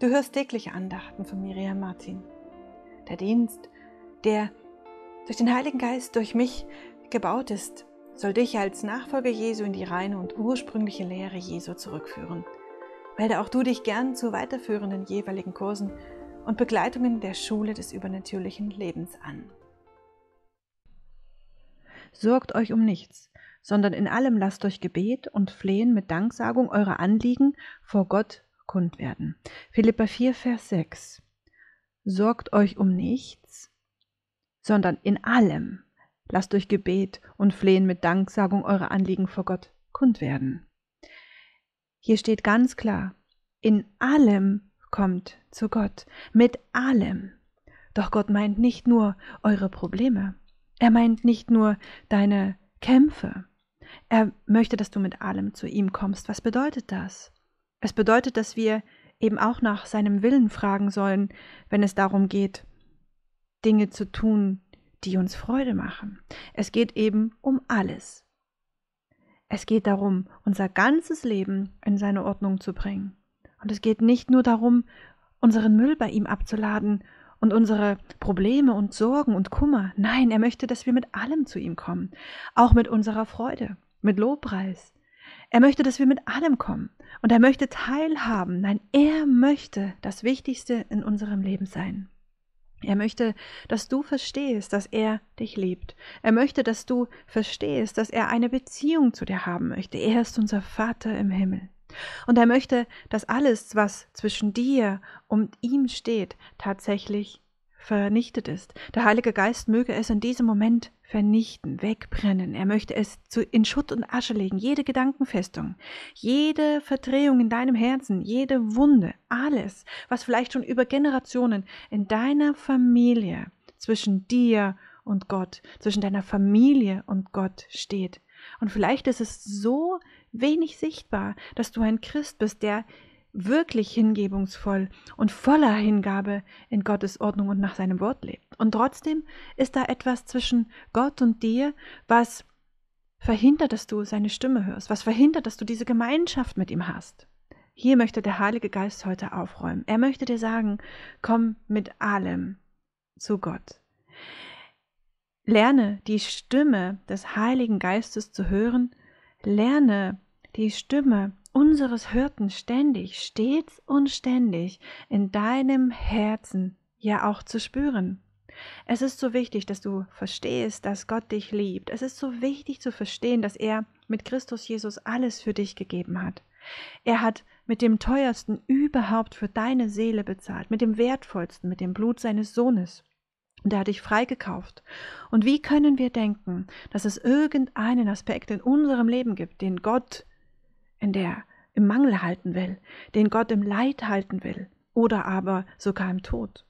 Du hörst tägliche Andachten von Miriam Martin. Der Dienst, der durch den Heiligen Geist durch mich gebaut ist, soll dich als Nachfolger Jesu in die reine und ursprüngliche Lehre Jesu zurückführen. Melde auch du dich gern zu weiterführenden jeweiligen Kursen und Begleitungen der Schule des übernatürlichen Lebens an. Sorgt euch um nichts, sondern in allem lasst euch Gebet und Flehen mit Danksagung eurer Anliegen vor Gott kund werden. Philippa 4, Vers 6. Sorgt euch um nichts, sondern in allem lasst durch Gebet und Flehen mit Danksagung eure Anliegen vor Gott kund werden. Hier steht ganz klar, in allem kommt zu Gott, mit allem. Doch Gott meint nicht nur eure Probleme, er meint nicht nur deine Kämpfe, er möchte, dass du mit allem zu ihm kommst. Was bedeutet das? Es bedeutet, dass wir eben auch nach seinem Willen fragen sollen, wenn es darum geht, Dinge zu tun, die uns Freude machen. Es geht eben um alles. Es geht darum, unser ganzes Leben in seine Ordnung zu bringen. Und es geht nicht nur darum, unseren Müll bei ihm abzuladen und unsere Probleme und Sorgen und Kummer. Nein, er möchte, dass wir mit allem zu ihm kommen, auch mit unserer Freude, mit Lobpreis, er möchte, dass wir mit allem kommen. Und er möchte teilhaben. Nein, er möchte das Wichtigste in unserem Leben sein. Er möchte, dass du verstehst, dass er dich liebt. Er möchte, dass du verstehst, dass er eine Beziehung zu dir haben möchte. Er ist unser Vater im Himmel. Und er möchte, dass alles, was zwischen dir und ihm steht, tatsächlich vernichtet ist. Der Heilige Geist möge es in diesem Moment vernichten, wegbrennen. Er möchte es zu, in Schutt und Asche legen, jede Gedankenfestung, jede Verdrehung in deinem Herzen, jede Wunde, alles, was vielleicht schon über Generationen in deiner Familie zwischen dir und Gott, zwischen deiner Familie und Gott steht. Und vielleicht ist es so wenig sichtbar, dass du ein Christ bist, der wirklich hingebungsvoll und voller Hingabe in Gottes Ordnung und nach seinem Wort lebt. Und trotzdem ist da etwas zwischen Gott und dir, was verhindert, dass du seine Stimme hörst, was verhindert, dass du diese Gemeinschaft mit ihm hast. Hier möchte der Heilige Geist heute aufräumen. Er möchte dir sagen, komm mit allem zu Gott. Lerne die Stimme des Heiligen Geistes zu hören, lerne die Stimme unseres Hirten ständig, stets und ständig in deinem Herzen ja auch zu spüren. Es ist so wichtig, dass du verstehst, dass Gott dich liebt. Es ist so wichtig zu verstehen, dass er mit Christus Jesus alles für dich gegeben hat. Er hat mit dem teuersten überhaupt für deine Seele bezahlt, mit dem wertvollsten, mit dem Blut seines Sohnes. Und er hat dich freigekauft. Und wie können wir denken, dass es irgendeinen Aspekt in unserem Leben gibt, den Gott in der im Mangel halten will, den Gott im Leid halten will oder aber sogar im Tod.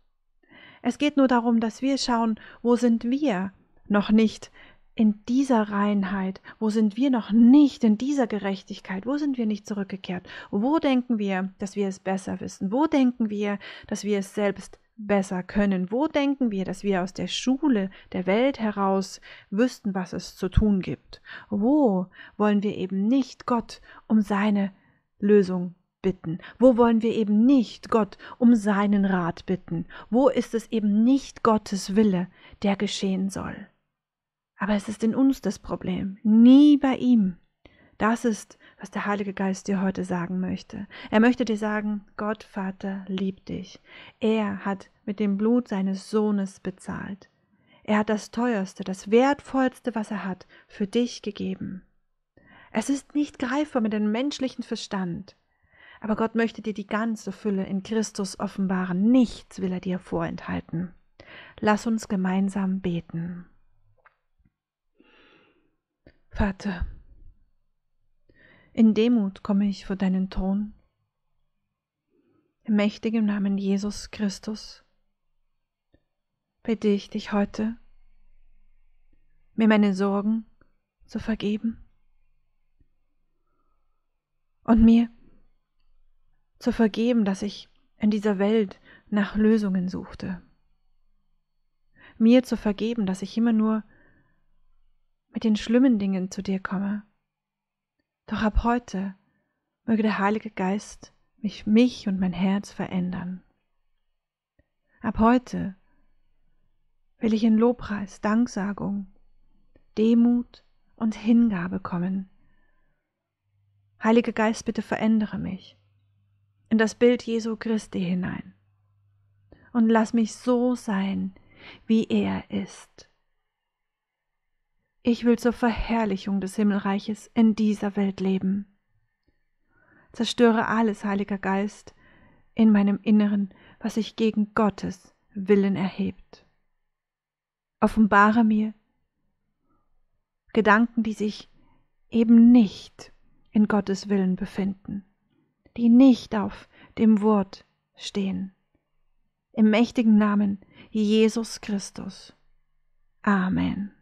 Es geht nur darum, dass wir schauen, wo sind wir noch nicht in dieser Reinheit, wo sind wir noch nicht in dieser Gerechtigkeit, wo sind wir nicht zurückgekehrt, wo denken wir, dass wir es besser wissen, wo denken wir, dass wir es selbst besser können, wo denken wir, dass wir aus der Schule der Welt heraus wüssten, was es zu tun gibt, wo wollen wir eben nicht Gott um seine Lösung bitten? Wo wollen wir eben nicht Gott um seinen Rat bitten? Wo ist es eben nicht Gottes Wille, der geschehen soll? Aber es ist in uns das Problem, nie bei ihm. Das ist, was der Heilige Geist dir heute sagen möchte. Er möchte dir sagen, Gott Vater liebt dich. Er hat mit dem Blut seines Sohnes bezahlt. Er hat das Teuerste, das Wertvollste, was er hat, für dich gegeben. Es ist nicht greifbar mit dem menschlichen Verstand. Aber Gott möchte dir die ganze Fülle in Christus offenbaren. Nichts will er dir vorenthalten. Lass uns gemeinsam beten. Vater, in Demut komme ich vor deinen Thron. Im mächtigen Namen Jesus Christus bitte ich dich heute, mir meine Sorgen zu vergeben und mir zu vergeben, dass ich in dieser Welt nach Lösungen suchte. Mir zu vergeben, dass ich immer nur mit den schlimmen Dingen zu dir komme. Doch ab heute möge der Heilige Geist mich, mich und mein Herz verändern. Ab heute will ich in Lobpreis, Danksagung, Demut und Hingabe kommen Heiliger Geist, bitte verändere mich in das Bild Jesu Christi hinein und lass mich so sein, wie er ist. Ich will zur Verherrlichung des Himmelreiches in dieser Welt leben. Zerstöre alles, Heiliger Geist, in meinem Inneren, was sich gegen Gottes Willen erhebt. Offenbare mir Gedanken, die sich eben nicht in Gottes Willen befinden, die nicht auf dem Wort stehen. Im mächtigen Namen Jesus Christus. Amen.